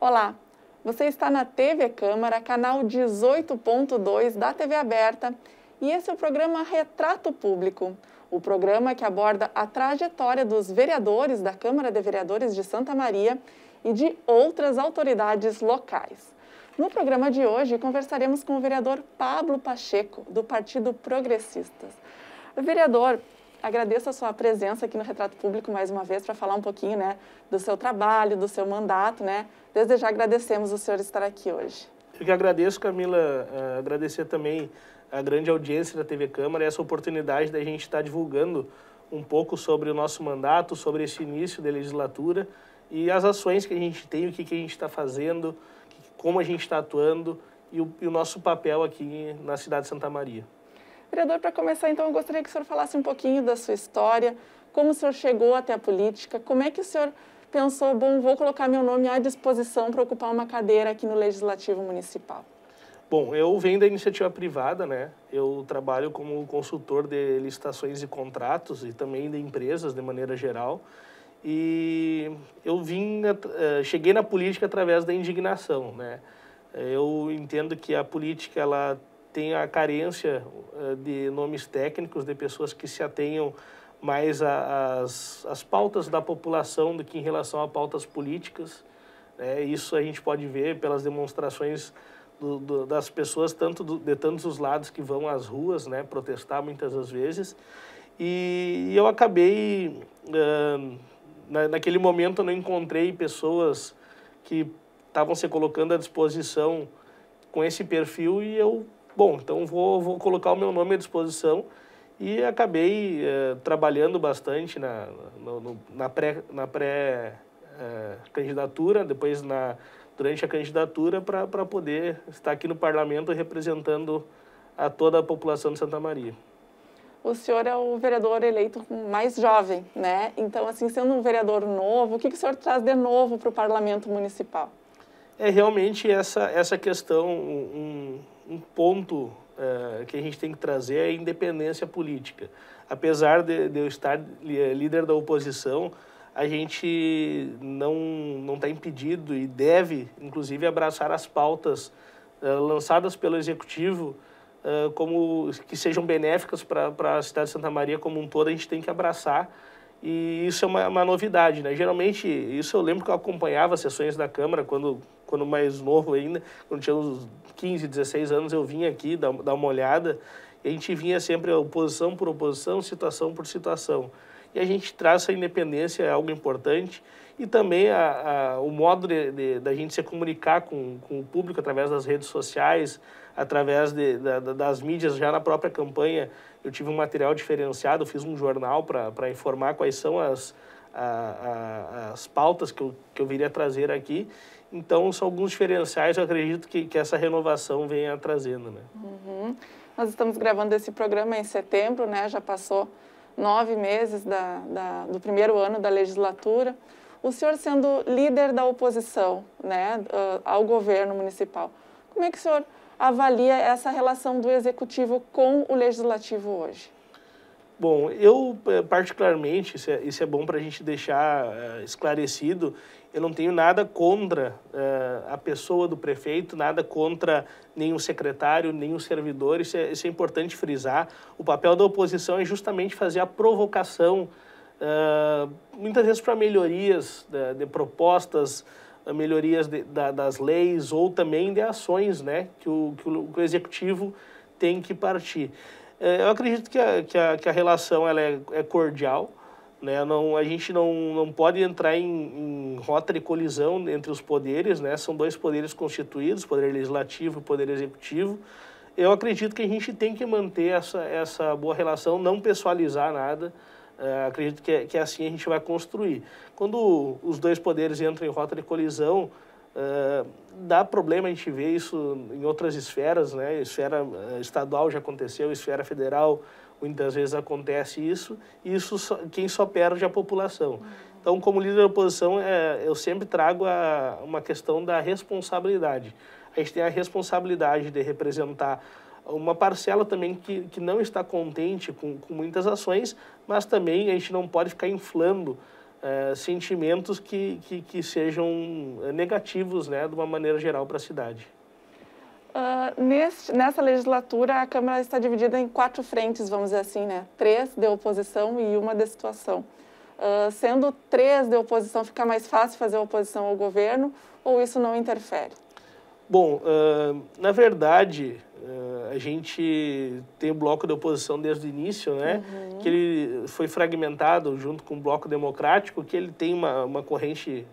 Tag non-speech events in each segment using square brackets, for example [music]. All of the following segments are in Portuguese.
Olá, você está na TV Câmara, canal 18.2 da TV Aberta, e esse é o programa Retrato Público, o programa que aborda a trajetória dos vereadores da Câmara de Vereadores de Santa Maria e de outras autoridades locais. No programa de hoje, conversaremos com o vereador Pablo Pacheco, do Partido Progressistas. Vereador, agradeço a sua presença aqui no Retrato Público mais uma vez para falar um pouquinho né, do seu trabalho, do seu mandato. Né? Desde já agradecemos o senhor estar aqui hoje. Eu que agradeço, Camila, uh, agradecer também a grande audiência da TV Câmara e essa oportunidade da gente estar divulgando um pouco sobre o nosso mandato, sobre esse início da legislatura e as ações que a gente tem, o que, que a gente está fazendo, como a gente está atuando e o, e o nosso papel aqui na cidade de Santa Maria. Vereador, para começar, então, eu gostaria que o senhor falasse um pouquinho da sua história, como o senhor chegou até a política, como é que o senhor pensou, bom, vou colocar meu nome à disposição para ocupar uma cadeira aqui no Legislativo Municipal? Bom, eu venho da iniciativa privada, né? Eu trabalho como consultor de licitações e contratos e também de empresas de maneira geral. E eu vim, eh, cheguei na política através da indignação, né? Eu entendo que a política ela tem a carência eh, de nomes técnicos, de pessoas que se atenham mais às, pautas da população do que em relação a pautas políticas. É, isso a gente pode ver pelas demonstrações do, do, das pessoas, tanto do, de tantos os lados que vão às ruas né, protestar muitas das vezes. E, e eu acabei, uh, na, naquele momento, não encontrei pessoas que estavam se colocando à disposição com esse perfil e eu bom, então vou, vou colocar o meu nome à disposição e acabei eh, trabalhando bastante na, no, no, na pré, na pré eh, candidatura, depois na, durante a candidatura para poder estar aqui no parlamento representando a toda a população de Santa Maria. O senhor é o vereador eleito mais jovem, né? Então, assim, sendo um vereador novo, o que, que o senhor traz de novo para o parlamento municipal? É realmente essa, essa questão, um, um ponto uh, que a gente tem que trazer é a independência política. Apesar de, de eu estar é, líder da oposição, a gente não está impedido e deve, inclusive, abraçar as pautas uh, lançadas pelo Executivo uh, como que sejam benéficas para a cidade de Santa Maria como um todo, a gente tem que abraçar. E isso é uma, uma novidade, né? Geralmente, isso eu lembro que eu acompanhava sessões da Câmara quando quando mais novo ainda, quando tinha uns 15, 16 anos eu vim aqui dar, dar uma olhada, a gente vinha sempre oposição por oposição, situação por situação. E a gente traz essa independência, é algo importante, e também a, a, o modo da gente se comunicar com, com, o público através das redes sociais, através de, da, das mídias, já na própria campanha eu tive um material diferenciado, fiz um jornal para informar quais são as, a, a, as pautas que eu, que eu viria trazer aqui. Então, são alguns diferenciais, eu acredito que, que essa renovação venha trazendo. Né? Uhum. Nós estamos gravando esse programa em setembro, né? já passou nove meses da, da, do primeiro ano da legislatura. O senhor sendo líder da oposição né, ah, ao governo municipal, como é que o senhor avalia essa relação do executivo com o legislativo hoje? Bom, eu eh, particularmente, isso é, isso é bom para a gente deixar uh, esclarecido, eu não tenho nada contra uh, a pessoa do prefeito, nada contra nenhum secretário, nenhum servidor, isso é, isso é importante frisar. O papel da oposição é justamente fazer a provocação, uh, muitas vezes para melhorias de, né, de propostas, melhorias de, da, das leis ou também de ações né, que, o, que o, que o executivo tem que partir. É, eu acredito que a, que a, que a relação ela é, é, cordial. Né? Não, a gente não, não pode entrar em, em rota de colisão entre os poderes, né? são dois poderes constituídos, poder legislativo e poder executivo. Eu acredito que a gente tem que manter essa, essa boa relação, não pessoalizar nada, Uh, acredito que, é, que assim a gente vai construir. Quando os dois poderes entram em rota de colisão, ah, dá problema a gente ver isso em outras esferas, né? Esfera ah, estadual já aconteceu, esfera federal muitas vezes acontece isso. E isso só, quem só perde é a população. Então, como líder da oposição, é, eu sempre trago a, uma questão da responsabilidade. A gente tem a responsabilidade de representar uma parcela também que, que não está contente com, com muitas ações, mas também a gente não pode ficar inflando é, sentimentos que, que, que, sejam eh, negativos, né, de uma maneira geral para a cidade. Uh, ah, neste, nessa legislatura, a Câmara está dividida em quatro frentes, vamos dizer assim, né? Três de oposição e uma de situação. Uh, sendo três de oposição, fica mais fácil fazer oposição ao governo ou isso não interfere? Bom, uh, na verdade, uh, a gente tem o bloco da oposição desde o início, né? Uhum. Que ele foi fragmentado junto com o bloco democrático, que ele tem uma, uma corrente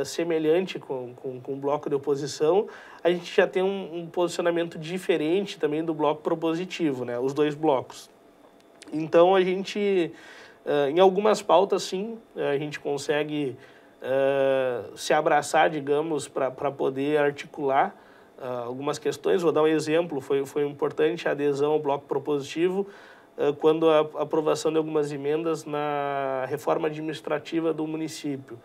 Uh, semelhante com, com, com o bloco de oposição, a gente já tem um, um, posicionamento diferente também do bloco propositivo, né? os dois blocos. Então, a gente, uh, em algumas pautas, sim, a gente consegue uh, se abraçar, digamos, para poder articular uh, algumas questões. Vou dar um exemplo, foi, foi importante a adesão ao bloco propositivo uh, quando a aprovação de algumas emendas na reforma administrativa do município.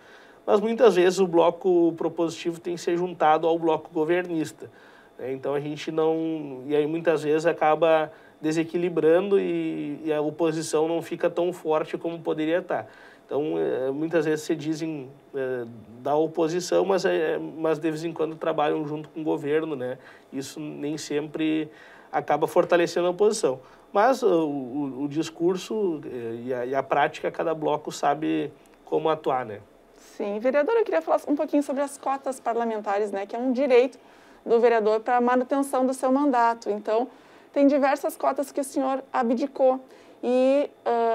Mas muitas vezes o bloco propositivo tem que ser juntado ao bloco governista. Né? Então a gente não. E aí muitas vezes acaba desequilibrando e, e, a oposição não fica tão forte como poderia estar. Então, é, muitas vezes se dizem é, da oposição, mas, é, mas de vez em quando trabalham junto com o governo, né? Isso nem sempre acaba fortalecendo a oposição. Mas o, o, o discurso é, e a, e a prática, cada bloco sabe como atuar, né? Sim. Vereador, eu queria falar um pouquinho sobre as cotas parlamentares, né? Que é um direito do vereador para a manutenção do seu mandato. Então, tem diversas cotas que o senhor abdicou e,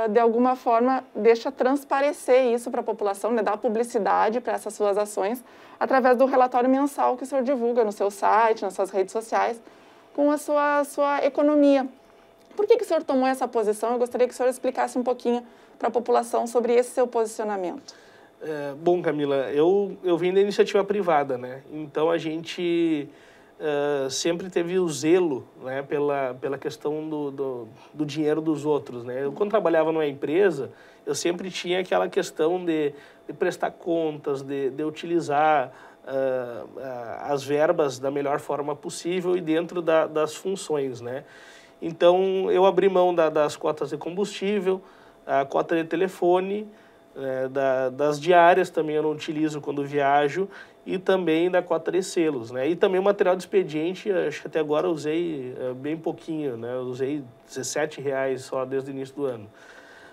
uh, de alguma forma, deixa transparecer isso para a população, né, dá publicidade para essas suas ações através do relatório mensal que o senhor divulga no seu site, nas suas redes sociais, com a sua, sua economia. Por que, que o senhor tomou essa posição? Eu gostaria que o senhor explicasse um pouquinho para a população sobre esse seu posicionamento. É, bom, Camila, eu, eu vim da iniciativa privada, né? Então a gente uh, sempre teve o zelo né, pela, pela questão do, do, do, dinheiro dos outros. Né? Eu, quando trabalhava numa empresa, eu sempre tinha aquela questão de, de prestar contas, de, de utilizar uh, uh, as verbas da melhor forma possível e dentro da, das funções. Né? Então, eu abri mão da, das cotas de combustível, a cota de telefone, é, da, das diárias também eu não utilizo quando viajo e também da cota selos, né? E também o material de expediente, eh, acho que até agora usei eh, bem pouquinho, né? usei 17 reais só desde o início do ano.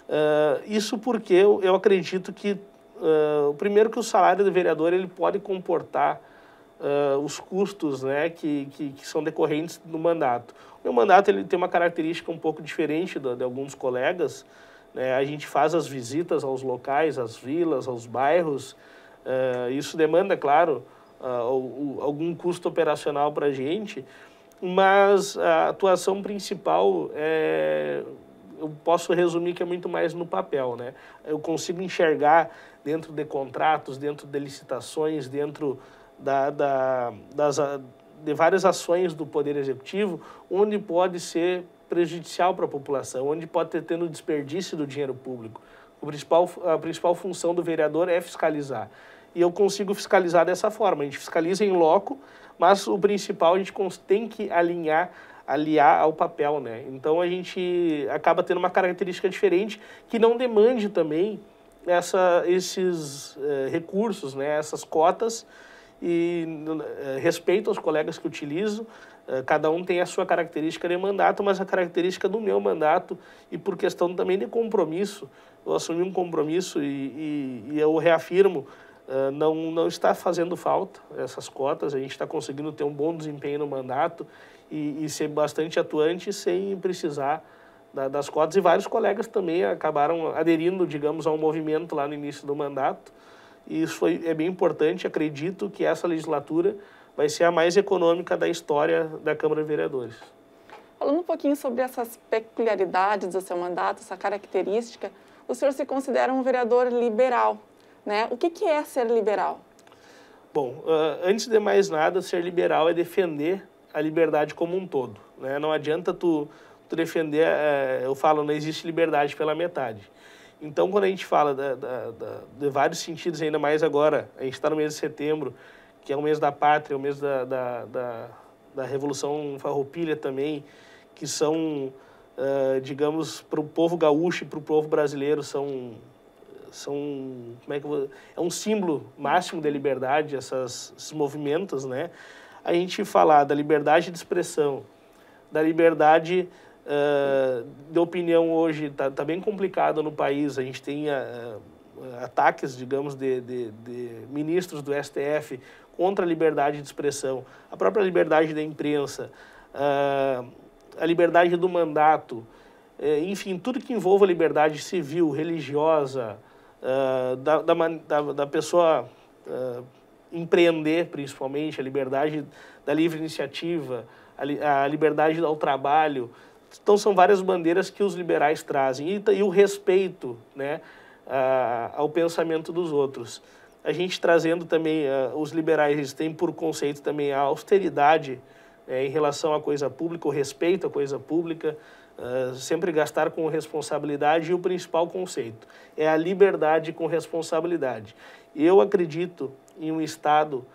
Uh, isso porque eu, eu acredito que, uh, primeiro que o salário do vereador, ele pode comportar uh, os custos, né? Que, que, que, são decorrentes do mandato. O meu mandato, ele tem uma característica um pouco diferente de alguns colegas, né? A gente faz as visitas aos locais, às vilas, aos bairros, Uh, isso demanda, claro, uh, algum custo operacional para a gente, mas a atuação principal é, eu posso resumir que é muito mais no papel, né? Eu consigo enxergar dentro de contratos, dentro de licitações, dentro da, da, das, de várias ações do Poder Executivo, onde pode ser prejudicial para a população, onde pode ter tendo desperdício do dinheiro público. O principal, a principal função do vereador é fiscalizar e eu consigo fiscalizar dessa forma. A gente fiscaliza em loco, mas o principal a gente tem que alinhar aliar ao papel, né? Então a gente acaba tendo uma característica diferente que não demande também essa, esses eh, recursos, né? Essas cotas e eh, respeito aos colegas que utilizam. Eh, cada um tem a sua característica de mandato, mas a característica do meu mandato e por questão também de compromisso, eu assumi um compromisso e, e, e eu reafirmo ah, não, não está fazendo falta essas cotas, a gente está conseguindo ter um bom desempenho no mandato e, e ser bastante atuante sem precisar da, das cotas. E vários colegas também acabaram aderindo, digamos, a um movimento lá no início do mandato. E isso foi, é bem importante, acredito que essa legislatura vai ser a mais econômica da história da Câmara de Vereadores. Falando um pouquinho sobre essas peculiaridades do seu mandato, essa característica, o senhor se considera um vereador liberal, né? O que, que é ser liberal? Bom, uh, antes de mais nada, ser liberal é defender a liberdade como um todo. Né? Não adianta tu, tu defender, uh, eu falo, não existe liberdade pela metade. Então, quando a gente fala da, da, da, de vários sentidos, ainda mais agora, a gente está no mês de setembro, que é o mês da pátria, é o mês da, da, da, da Revolução Farroupilha também, que são, uh, digamos, para o povo gaúcho e para o povo brasileiro, são são como é que vou, é um símbolo máximo da liberdade essas, esses movimentos, né? A gente falar da liberdade de expressão, da liberdade uh, de opinião hoje está tá bem complicado no país. A gente tem uh, ataques, digamos, de, de, de ministros do STF contra a liberdade de expressão, a própria liberdade da imprensa, uh, a liberdade do mandato, enfim, tudo que envolva liberdade civil, religiosa, ah, da, da, da, pessoa uh, empreender, principalmente, a liberdade da livre iniciativa, a, a, liberdade ao trabalho. Então, são várias bandeiras que os liberais trazem. E, e o respeito né, uh, ao pensamento dos outros. A gente trazendo também, ah, os liberais têm por conceito também a austeridade né, em relação à coisa pública, o respeito à coisa pública. Ah, sempre gastar com responsabilidade e o principal conceito é a liberdade com responsabilidade. Eu acredito em um Estado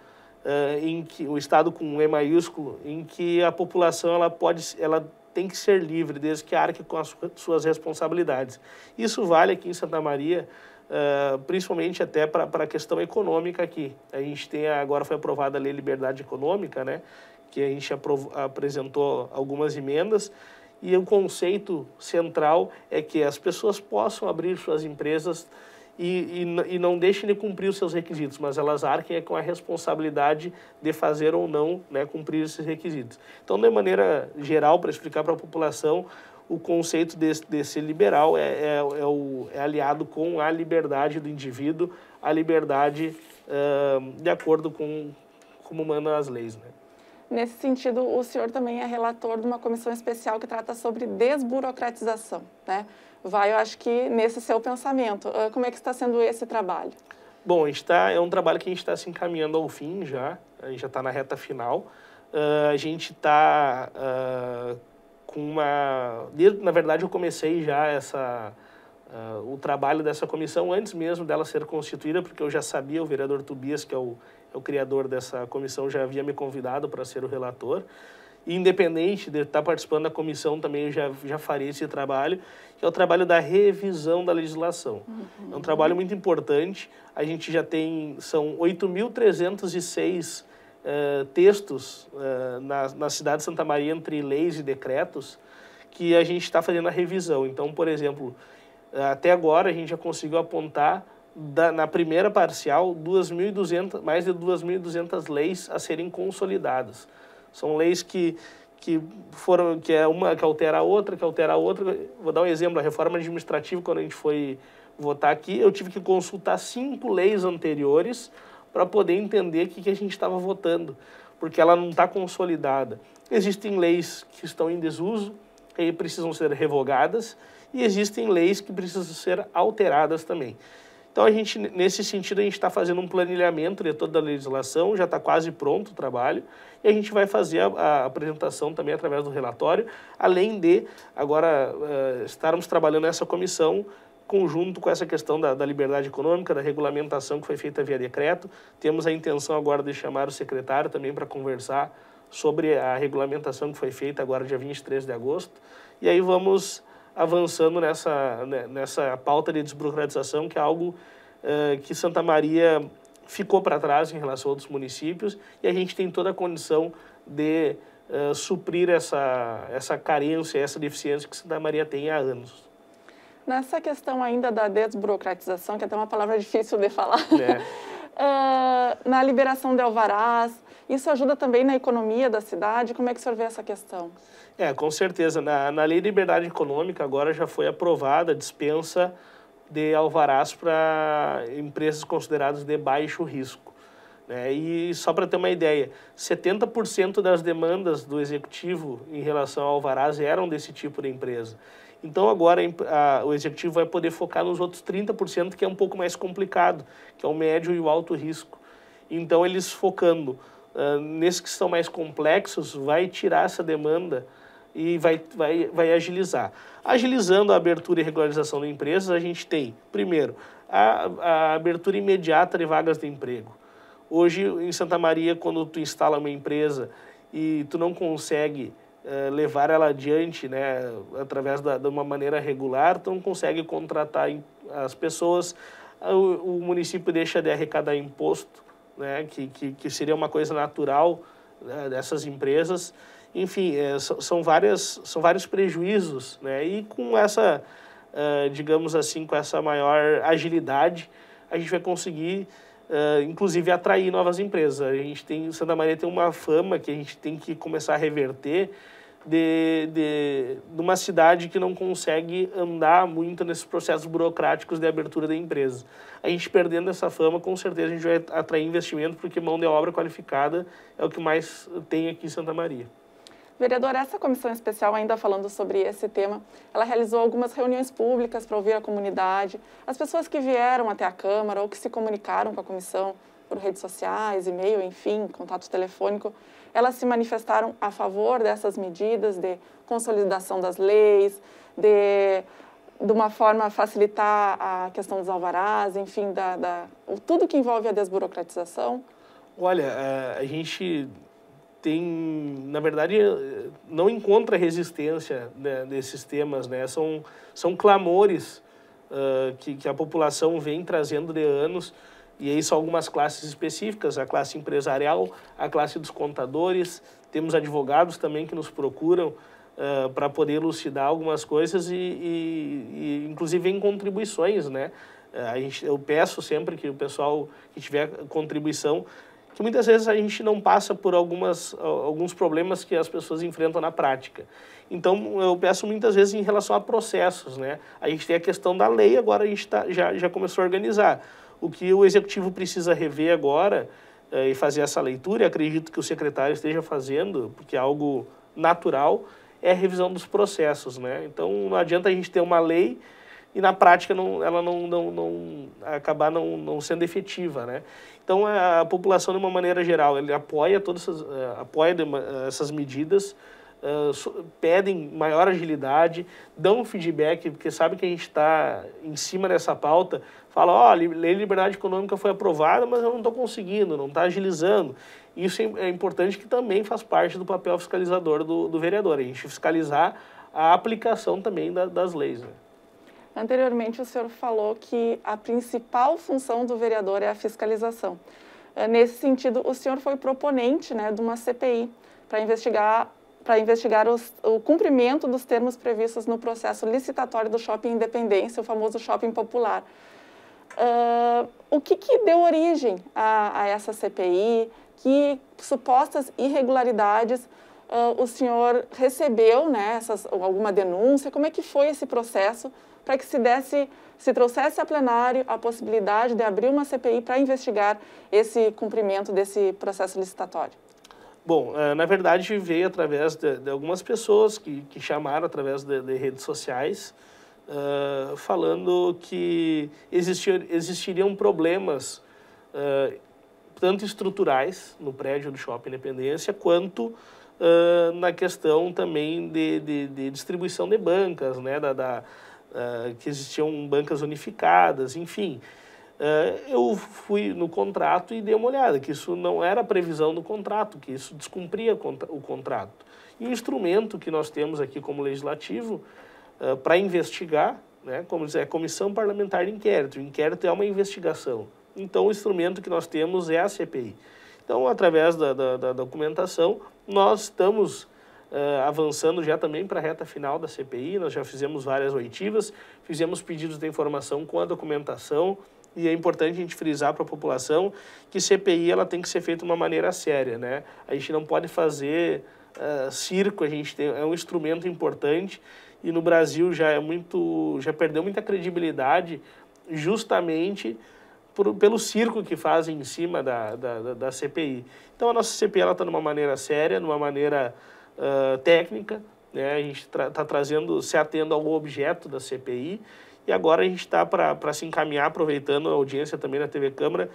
uh, em que o um Estado com um E maiúsculo em que a população ela pode ela tem que ser livre desde que arque com as suas responsabilidades. Isso vale aqui em Santa Maria, uh, principalmente até para a questão econômica aqui. A gente tem agora foi aprovada a lei liberdade econômica, né? Que a gente apresentou algumas emendas e o um conceito central é que as pessoas possam abrir suas empresas e, e, e, não deixem de cumprir os seus requisitos, mas elas arquem com a responsabilidade de fazer ou não né, cumprir esses requisitos. Então, de maneira geral, para explicar para a população, o conceito desse, desse liberal é, é, é, o, é aliado com a liberdade do indivíduo, a liberdade uh, de acordo com como mandam as leis. Né? Nesse sentido, o senhor também é relator de uma comissão especial que trata sobre desburocratização, né? Vai, eu acho que nesse seu pensamento, ah, como é que está sendo esse trabalho? Bom, está é um trabalho que a gente está se encaminhando ao fim já, a gente já está na reta final. Uh, a gente está uh, com uma, na verdade, eu comecei já essa uh, o trabalho dessa comissão antes mesmo dela ser constituída, porque eu já sabia, o vereador Tubias, que é o, é o criador dessa comissão, já havia me convidado para ser o relator. E independente de estar participando da comissão, também eu já, já faria esse trabalho, que é o trabalho da revisão da legislação. Uhum. É um trabalho muito importante. A gente já tem, são 8.306 uh, eh, textos uh, na, na cidade de Santa Maria entre leis e decretos que a gente está fazendo a revisão. Então, por exemplo, até agora a gente já conseguiu apontar da, na primeira parcial 2.200, mais de 2.200 leis a serem consolidadas. São leis que que foram que é uma que altera a outra, que altera a outra. Vou dar um exemplo, a reforma administrativa quando a gente foi votar aqui, eu tive que consultar cinco leis anteriores para poder entender o que, que a gente estava votando, porque ela não está consolidada. Existem leis que estão em desuso e precisam ser revogadas e existem leis que precisam ser alteradas também. Então, a gente, nesse sentido, a gente está fazendo um planejamento de toda a legislação, já está quase pronto o trabalho, e a gente vai fazer a, a apresentação também através do relatório, além de agora uh, estarmos trabalhando essa comissão conjunto com essa questão da, da, liberdade econômica, da regulamentação que foi feita via decreto. Temos a intenção agora de chamar o secretário também para conversar sobre a regulamentação que foi feita agora dia 23 de agosto. E aí vamos avançando nessa, né, nessa pauta de desburocratização, que é algo uh, que Santa Maria ficou para trás em relação a outros municípios, e a gente tem toda a condição de uh, suprir essa, essa carência, essa deficiência que Santa Maria tem há anos. Nessa questão ainda da desburocratização, que é até uma palavra [laughs] difícil de falar, é. uh, [laughs] na liberação de alvarás, isso ajuda também na economia da cidade? Como é que o senhor vê essa questão? É, com certeza. Na, na Lei de Liberdade Econômica, agora já foi aprovada a dispensa de alvarás para empresas consideradas de baixo risco. Né? E só para ter uma ideia, 70% das demandas do executivo em relação a alvarás eram desse tipo de empresa. Então agora a, o executivo vai poder focar nos outros 30%, que é um pouco mais complicado, que é o médio e o alto risco. Então eles focando uh, nesses que são mais complexos, vai tirar essa demanda e vai, vai, vai agilizar. Agilizando a abertura e regularização de empresas, a gente tem, primeiro, a, a abertura imediata de vagas de emprego. Hoje, em Santa Maria, quando tu instala uma empresa e tu não consegue eh, levar ela adiante, né, através da, de uma maneira regular, tu não consegue contratar as pessoas, o, o município deixa de arrecadar imposto, né, que, que, que seria uma coisa natural né, dessas empresas, enfim, é, são, várias, são vários prejuízos, né? E com essa, uh, digamos assim, com essa maior agilidade, a gente vai conseguir, uh, inclusive, atrair novas empresas. A gente tem, Santa Maria tem uma fama que a gente tem que começar a reverter, de, de, de, uma cidade que não consegue andar muito nesses processos burocráticos de abertura da empresa. A gente perdendo essa fama, com certeza a gente vai atrair investimento, porque mão de obra qualificada é o que mais tem aqui em Santa Maria. Vereador, essa comissão especial, ainda falando sobre esse tema, ela realizou algumas reuniões públicas para ouvir a comunidade. As pessoas que vieram até a Câmara ou que se comunicaram com a comissão por redes sociais, e-mail, enfim, contato telefônico, elas se manifestaram a favor dessas medidas de consolidação das leis, de de uma forma facilitar a questão dos alvarás, enfim, da, da tudo que envolve a desburocratização? Olha, eh, a gente tem, na verdade, eh, não encontra resistência né, desses temas, né? São, são clamores uh, que, que a população vem trazendo de anos e aí são algumas classes específicas, a classe empresarial, a classe dos contadores, temos advogados também que nos procuram uh, para poder elucidar algumas coisas e, e, e inclusive em contribuições, né? a gente, eu peço sempre que o pessoal que tiver contribuição que muitas vezes a gente não passa por algumas, alguns problemas que as pessoas enfrentam na prática. Então, eu peço muitas vezes em relação a processos, né? A gente tem a questão da lei, agora a gente tá, já, já começou a organizar. O que o executivo precisa rever agora eh, e fazer essa leitura, e acredito que o secretário esteja fazendo, porque é algo natural, é a revisão dos processos, né? Então, não adianta a gente ter uma lei e na prática não, ela não, não, não acabar não, não sendo efetiva, né? Então a, a população de uma maneira geral ele apoia todas essas, eh, apoia essas medidas, uh, pedem maior agilidade, dão feedback porque sabe que a gente está em cima dessa pauta, fala, ó, oh, lei de liberdade econômica foi aprovada, mas eu não estou conseguindo, não está agilizando. Isso é, é importante que também faz parte do papel fiscalizador do, do vereador, a gente fiscalizar a aplicação também da, das leis. Né? Anteriormente, o senhor falou que a principal função do vereador é a fiscalização. Eh, nesse sentido, o senhor foi proponente né, de uma CPI para investigar para investigar os, o cumprimento dos termos previstos no processo licitatório do Shopping Independência, o famoso Shopping Popular. Uh, o que, que, deu origem a, a, essa CPI? Que supostas irregularidades uh, o senhor recebeu, né, essas, alguma denúncia? Como é que foi esse processo para que se desse, se trouxesse a plenário a possibilidade de abrir uma CPI para investigar esse cumprimento desse processo licitatório? Bom, eh, na verdade veio através de, de algumas pessoas que, que, chamaram através de, de redes sociais, uh, falando que existir, existiriam problemas, uh, tanto estruturais, no prédio do Shopping Independência, quanto uh, na questão também de, de, distribuição de bancas, né, da, da eh, que existiam bancas unificadas, enfim. Uh, eu fui no contrato e dei uma olhada, que isso não era previsão do contrato, que isso descumpria o contrato. E o instrumento que nós temos aqui como legislativo uh, eh, para investigar, né, como dizer, é Comissão Parlamentar de Inquérito. O inquérito é uma investigação. Então, o instrumento que nós temos é a CPI. Então, através da, da, da documentação, nós estamos Uh, avançando já também para a reta final da CPI, nós já fizemos várias oitivas, fizemos pedidos de informação com a documentação e é importante a gente frisar para a população que CPI ela tem que ser feita de uma maneira séria, né? A gente não pode fazer uh, circo, a gente tem, é um instrumento importante e no Brasil já é muito, já perdeu muita credibilidade justamente por, pelo circo que fazem em cima da, da, da, da CPI. Então a nossa CPI ela está de uma maneira séria, de uma maneira uh, técnica, né? a gente está trazendo, se atendo ao objeto da CPI, e agora a gente está para se encaminhar, aproveitando a audiência também na TV Câmara,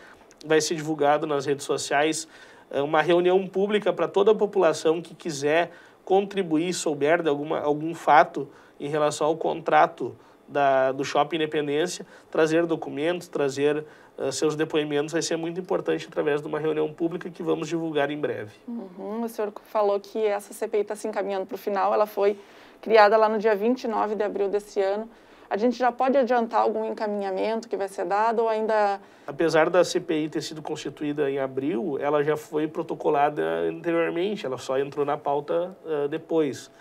vai ser divulgado nas redes sociais uma reunião pública para toda a população que quiser contribuir, souber de alguma, algum fato em relação ao contrato da, do Shopping Independência, trazer documentos, trazer eh, seus depoimentos vai ser muito importante através de uma reunião pública que vamos divulgar em breve. Uhum. O senhor falou que essa CPI está se encaminhando para o final, ela foi criada lá no dia 29 de abril desse ano. A gente já pode adiantar algum encaminhamento que vai ser dado ou ainda. Apesar da CPI ter sido constituída em abril, ela já foi protocolada anteriormente, ela só entrou na pauta uh, depois.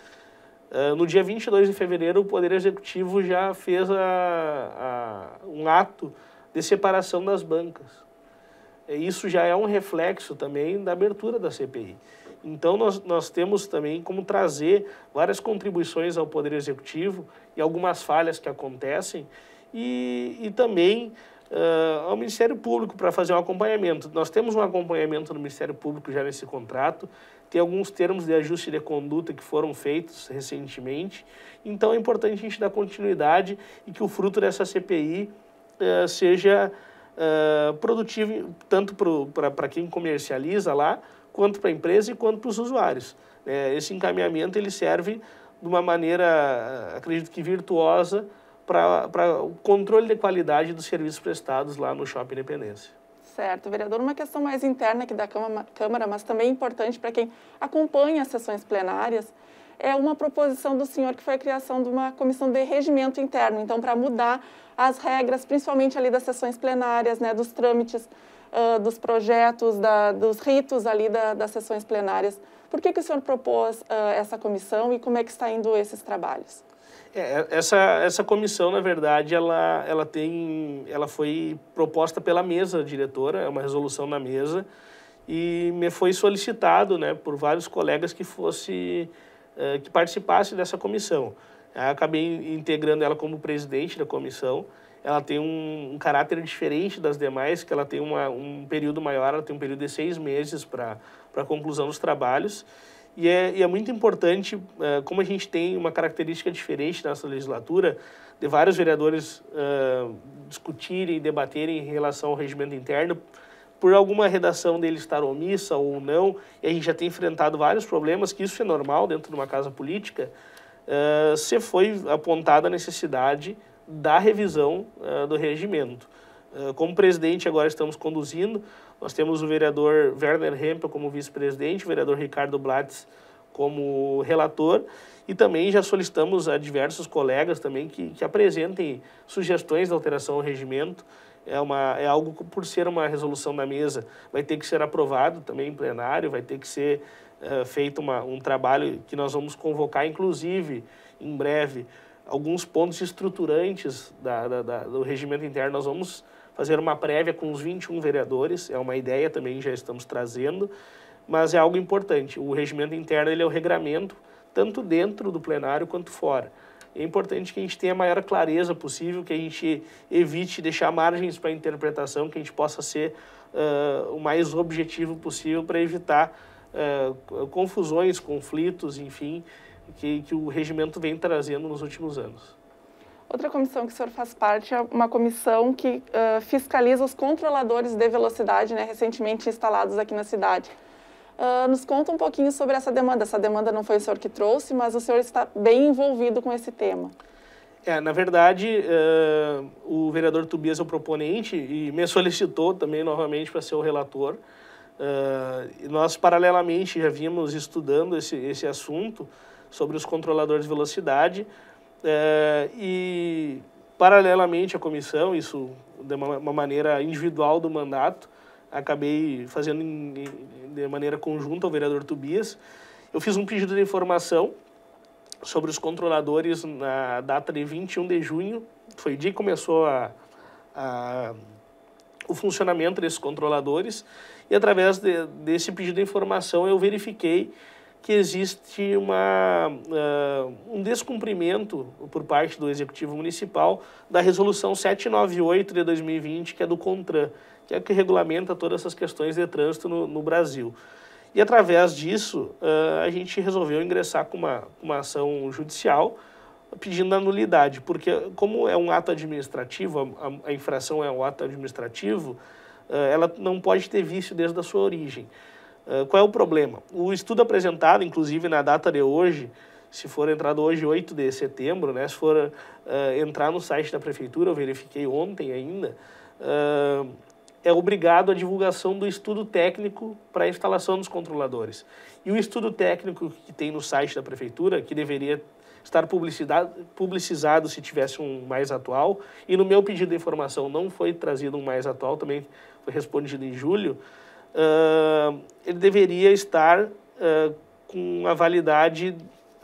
Uh, no dia 22 de fevereiro, o Poder Executivo já fez a, a, um ato de separação das bancas. É, isso já é um reflexo também da abertura da CPI. Então, nós, nós temos também como trazer várias contribuições ao Poder Executivo e algumas falhas que acontecem, e, e também uh, ao Ministério Público para fazer um acompanhamento. Nós temos um acompanhamento no Ministério Público já nesse contrato, tem alguns termos de ajuste de conduta que foram feitos recentemente, então é importante a gente dar continuidade e que o fruto dessa CPI é, seja uh, produtivo tanto para quem comercializa lá, quanto para a empresa e quanto para os usuários. É, esse encaminhamento ele serve de uma maneira, acredito que virtuosa, para o controle de qualidade dos serviços prestados lá no Shopping Independência. Certo, vereador, uma questão mais interna aqui da Câmara, mas também importante para quem acompanha as sessões plenárias, é uma proposição do senhor que foi a criação de uma comissão de regimento interno, então para mudar as regras, principalmente ali das sessões plenárias, né, dos trâmites, uh, dos projetos, da, dos ritos ali da, das sessões plenárias. Por que, que o senhor propôs uh, essa comissão e como é que está indo esses trabalhos? É, é, essa, essa comissão, na verdade, ela, ela, tem, ela foi proposta pela mesa diretora, é uma resolução na mesa, e me foi solicitado né, por vários colegas que fosse eh, que participasse dessa comissão. Eu acabei integrando ela como presidente da comissão. Ela tem um, um caráter diferente das demais, que ela tem uma, um período maior, ela tem um período de seis meses para a conclusão dos trabalhos. E é, e é, muito importante, uh, como a gente tem uma característica diferente nessa legislatura, de vários vereadores uh, discutirem e debaterem em relação ao regimento interno, por alguma redação dele estar omissa ou não, e a gente já tem enfrentado vários problemas, que isso é normal dentro de uma casa política, uh, eh, se foi apontada a necessidade da revisão uh, do regimento. Uh, como presidente, agora estamos conduzindo, nós temos o vereador Werner Hempel como vice-presidente, o vereador Ricardo Blatz como relator, e também já solicitamos a diversos colegas também que, que apresentem sugestões de alteração ao regimento, é, uma, é algo que, por ser uma resolução da mesa, vai ter que ser aprovado também em plenário, vai ter que ser uh, feito uma, um trabalho que nós vamos convocar, inclusive, em breve, alguns pontos estruturantes da, da, da, do regimento interno. Nós vamos fazer uma prévia com os 21 vereadores, é uma ideia também, já estamos trazendo, mas é algo importante. O regimento interno ele é o regramento, tanto dentro do plenário quanto fora é importante que a gente tenha a maior clareza possível, que a gente evite deixar margens para interpretação, que a gente possa ser uh, o mais objetivo possível para evitar uh, confusões, conflitos, enfim, que, que o regimento vem trazendo nos últimos anos. Outra comissão que o senhor faz parte é uma comissão que uh, fiscaliza os controladores de velocidade, né, recentemente instalados aqui na cidade. Uh, nos conta um pouquinho sobre essa demanda. Essa demanda não foi o senhor que trouxe, mas o senhor está bem envolvido com esse tema. É, na verdade, uh, o vereador Tubias é o proponente e me solicitou também novamente para ser o relator. Uh, nós, paralelamente, já vimos estudando esse, esse assunto sobre os controladores de velocidade uh, e, paralelamente, a comissão, isso de uma, uma maneira individual do mandato, acabei fazendo em, em, de maneira conjunta ao vereador Tobias. Eu fiz um pedido de informação sobre os controladores na data de 21 de junho, foi o dia que começou a, a, o funcionamento desses controladores, e através de, desse pedido de informação eu verifiquei que existe uma, uh, um descumprimento por parte do Executivo Municipal da Resolução 798 de 2020, que é do CONTRAN que é o que regulamenta todas essas questões de trânsito no, no Brasil. E através disso, uh, a gente resolveu ingressar com uma, uma ação judicial pedindo a nulidade, porque como é um ato administrativo, a, a infração é um ato administrativo, uh, ela não pode ter vício desde a sua origem. Uh, qual é o problema? O estudo apresentado, inclusive na data de hoje, se for entrado hoje, 8 de setembro, né, se for uh, entrar no site da prefeitura, eu verifiquei ontem ainda, é obrigado à divulgação do estudo técnico para a instalação dos controladores. E o estudo técnico que tem no site da prefeitura, que deveria estar publicizado se tivesse um mais atual, e no meu pedido de informação não foi trazido um mais atual, também foi respondido em julho, uh, ele deveria estar uh, com a validade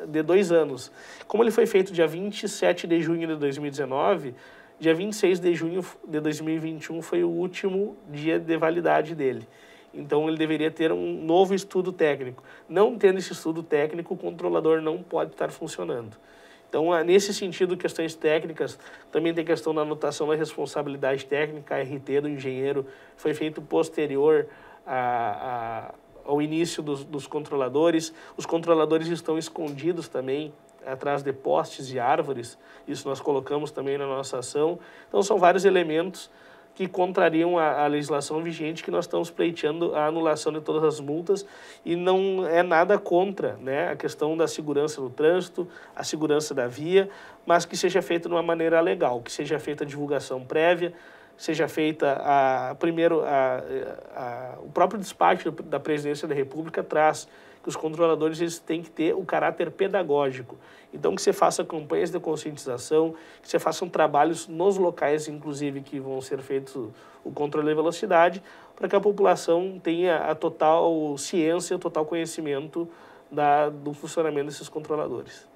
de dois anos. Como ele foi feito dia 27 de junho de 2019, Dia 26 de junho de 2021 foi o último dia de validade dele. Então ele deveria ter um novo estudo técnico. Não tendo esse estudo técnico, o controlador não pode estar funcionando. Então, nesse sentido, questões técnicas, também tem questão da anotação da responsabilidade técnica, a RT do engenheiro, foi feito posterior a, a, ao início dos, dos controladores. Os controladores estão escondidos também, atrás de postes e árvores. Isso nós colocamos também na nossa ação. Então, são vários elementos que contrariam a, a, legislação vigente que nós estamos pleiteando a anulação de todas as multas e não é nada contra né, a questão da segurança no trânsito, a segurança da via, mas que seja feita de uma maneira legal, que seja feita a divulgação prévia, seja feita a, primeiro a, a, o próprio despacho da Presidência da República traz que os controladores eles têm que ter o caráter pedagógico. Então, que você faça campanhas de conscientização, que você faça um trabalhos nos locais, inclusive, que vão ser feitos o controle de velocidade, para que a população tenha a total ciência, o total conhecimento da, do funcionamento desses controladores.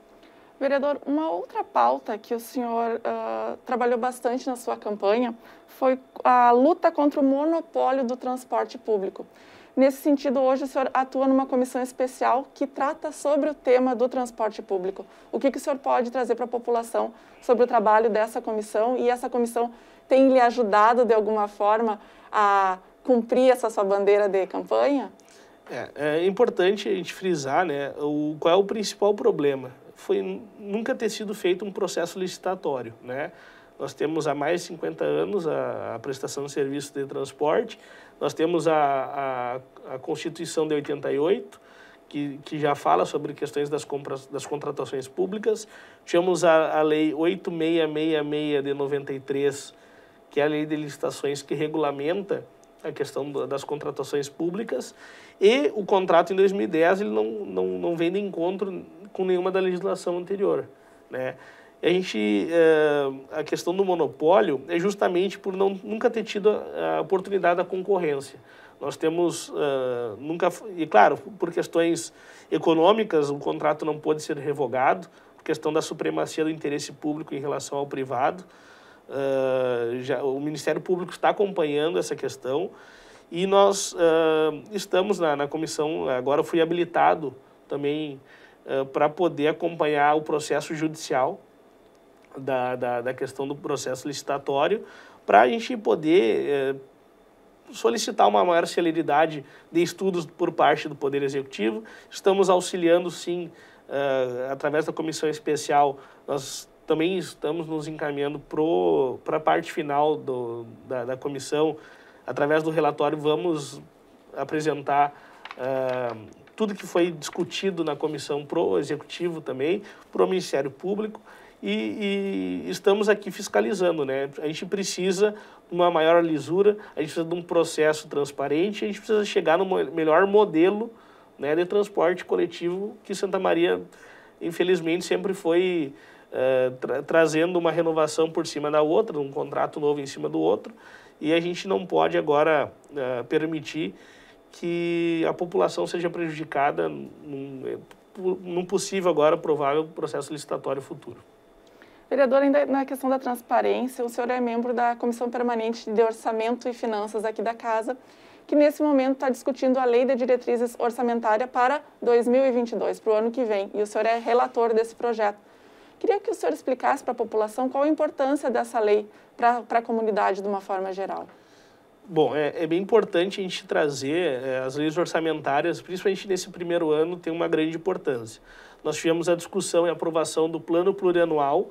Vereador, uma outra pauta que o senhor uh, trabalhou bastante na sua campanha foi a luta contra o monopólio do transporte público. Nesse sentido, hoje o senhor atua numa comissão especial que trata sobre o tema do transporte público. O que, que o senhor pode trazer para a população sobre o trabalho dessa comissão e essa comissão tem lhe ajudado de alguma forma a cumprir essa sua bandeira de campanha? É, é importante a gente frisar né, o, qual é o principal problema. Foi nunca ter sido feito um processo licitatório. Né? Nós temos há mais de 50 anos a, a prestação de serviço de transporte nós temos a, a, a Constituição de 88, que, que, já fala sobre questões das, compras, das contratações públicas. Tínhamos a, a, Lei 8666 de 93, que é a Lei de Licitações que regulamenta a questão das contratações públicas. E o contrato em 2010 ele não, não, não vem de encontro com nenhuma da legislação anterior. Né? a gente eh, a questão do monopólio é justamente por não nunca ter tido a oportunidade da concorrência nós temos eh, nunca e claro por questões econômicas o contrato não pode ser revogado por questão da supremacia do interesse público em relação ao privado eh, já, o Ministério Público está acompanhando essa questão e nós estamos na, na comissão agora fui habilitado também para poder acompanhar o processo judicial da, da, da questão do processo licitatório para a gente poder é, solicitar uma maior celeridade de estudos por parte do Poder Executivo. Estamos auxiliando, sim, é, através da comissão especial, nós também estamos nos encaminhando para a parte final do, da, da, comissão. Através do relatório, vamos apresentar é, tudo que foi discutido na comissão para o Executivo também, para o Ministério Público e, e, estamos aqui fiscalizando, né? A gente precisa de uma maior lisura, a gente precisa de um processo transparente, a gente precisa chegar no melhor modelo né, de transporte coletivo que Santa Maria, infelizmente, sempre foi uh, tra trazendo uma renovação por cima da outra, um contrato novo em cima do outro, e a gente não pode agora uh, permitir que a população seja prejudicada num, eh, num possível agora provável processo licitatório futuro. Vereador, ainda na questão da transparência, o senhor é membro da Comissão Permanente de Orçamento e Finanças aqui da Casa, que nesse momento está discutindo a Lei de Diretrizes Orçamentária para 2022, para o ano que vem, e o senhor é relator desse projeto. Queria que o senhor explicasse para a população qual a importância dessa lei para a comunidade de uma forma geral. Bom, é, é, bem importante a gente trazer é, as leis orçamentárias, principalmente nesse primeiro ano, tem uma grande importância. Nós tivemos a discussão e aprovação do plano plurianual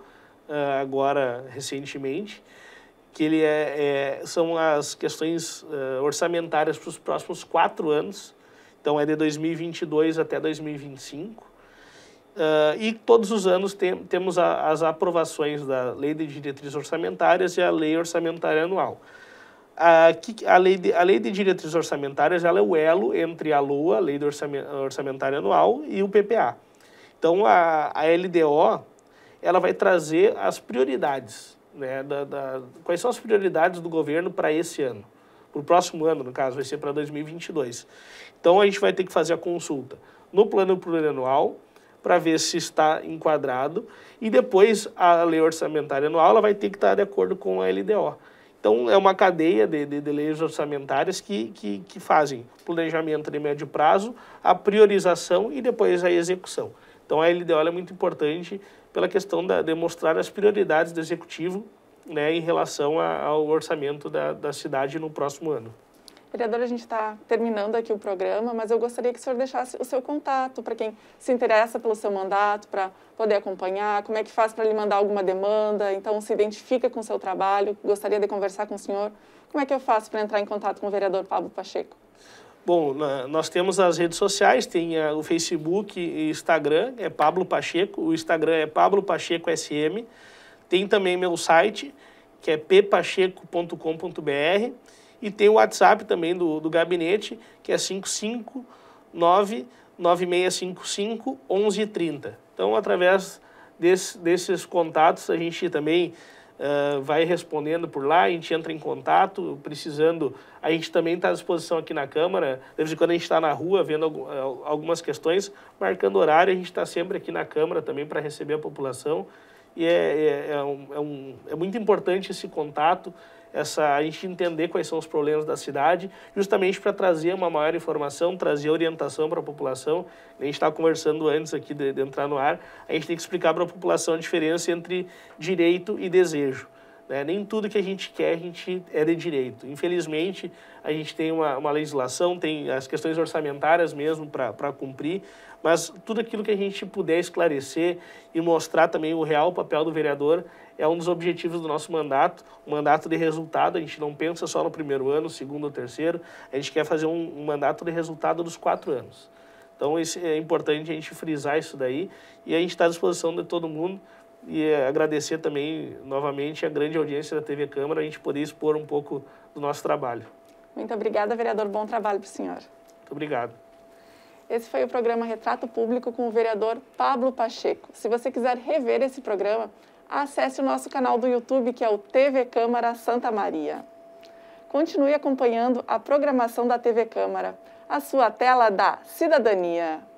uh, agora recentemente, que ele é, é são as questões uh, orçamentárias para os próximos quatro anos, então é de 2022 até 2025. Uh, ah, e todos os anos tem, temos a, as aprovações da Lei de Diretrizes Orçamentárias e a Lei Orçamentária Anual. A, que, a, lei, de, a lei de Diretrizes Orçamentárias ela é o elo entre a LOA, a Lei Orçamentária Anual, e o PPA. Então, a, a LDO ela vai trazer as prioridades. Né, da, da, quais são as prioridades do governo para esse ano? Para o próximo ano, no caso, vai ser para 2022. Então, a gente vai ter que fazer a consulta no plano plurianual para ver se está enquadrado e depois a lei orçamentária anual ela vai ter que estar de acordo com a LDO. Então, é uma cadeia de, de, de leis orçamentárias que, que, que fazem planejamento de médio prazo, a priorização e depois a execução. Então, a LDO é muito importante pela questão da, de mostrar as prioridades do executivo né, em relação a, ao orçamento da, da cidade no próximo ano. Vereador, a gente está terminando aqui o programa, mas eu gostaria que o senhor deixasse o seu contato para quem se interessa pelo seu mandato, para poder acompanhar, como é que faz para lhe mandar alguma demanda, então se identifica com o seu trabalho, gostaria de conversar com o senhor. Como é que eu faço para entrar em contato com o vereador Pablo Pacheco? Bom, na, nós temos as redes sociais, tem a, eh, o Facebook e Instagram, é Pablo Pacheco, o Instagram é Pablo Pacheco SM. Tem também meu site, que é ppacheco.com.br e tem o WhatsApp também do, do gabinete, que é 559 9655 1130. Então, através desse, desses contatos, a gente também vai respondendo por lá, a gente entra em contato, precisando. A gente também está à disposição aqui na Câmara, de vez em quando a gente está na rua vendo algumas questões, marcando horário, a gente está sempre aqui na Câmara também para receber a população. E é, é, é, um, é, um, é muito importante esse contato essa, a gente entender quais são os problemas da cidade, justamente para trazer uma maior informação, trazer orientação para a população. A gente estava conversando antes aqui de, de entrar no ar, a gente tem que explicar para a população a diferença entre direito e desejo. Né? Nem tudo que a gente quer a gente é de direito. Infelizmente, a gente tem uma, uma legislação, tem as questões orçamentárias mesmo para cumprir. Mas tudo aquilo que a gente puder esclarecer e mostrar também o real papel do vereador é um dos objetivos do nosso mandato, um mandato de resultado. A gente não pensa só no primeiro ano, segundo ou terceiro, a gente quer fazer um, um mandato de resultado dos quatro anos. Então é importante a gente frisar isso daí e a gente está à disposição de todo mundo e é, agradecer também novamente a grande audiência da TV Câmara, a gente poder expor um pouco do nosso trabalho. Muito obrigada, vereador. Bom trabalho para o senhor. Muito obrigado. Esse foi o programa Retrato Público com o vereador Pablo Pacheco. Se você quiser rever esse programa, acesse o nosso canal do YouTube, que é o TV Câmara Santa Maria. Continue acompanhando a programação da TV Câmara, a sua tela da cidadania.